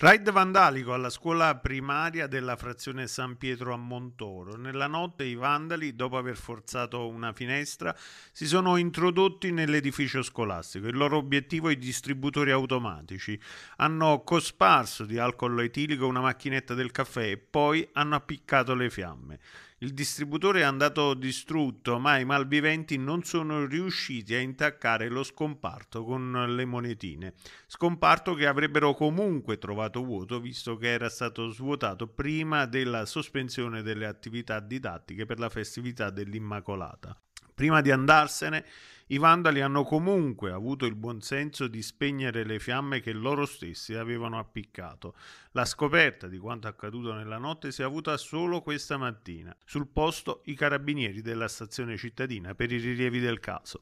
Raid vandalico alla scuola primaria della frazione San Pietro a Montoro. Nella notte i vandali, dopo aver forzato una finestra, si sono introdotti nell'edificio scolastico. Il loro obiettivo è i distributori automatici. Hanno cosparso di alcol etilico una macchinetta del caffè e poi hanno appiccato le fiamme. Il distributore è andato distrutto, ma i malviventi non sono riusciti a intaccare lo scomparto con le monetine. Scomparto che avrebbero comunque trovato vuoto, visto che era stato svuotato prima della sospensione delle attività didattiche per la festività dell'Immacolata. Prima di andarsene, i Vandali hanno comunque avuto il buonsenso di spegnere le fiamme che loro stessi avevano appiccato. La scoperta di quanto accaduto nella notte si è avuta solo questa mattina. Sul posto i carabinieri della stazione cittadina per i rilievi del caso.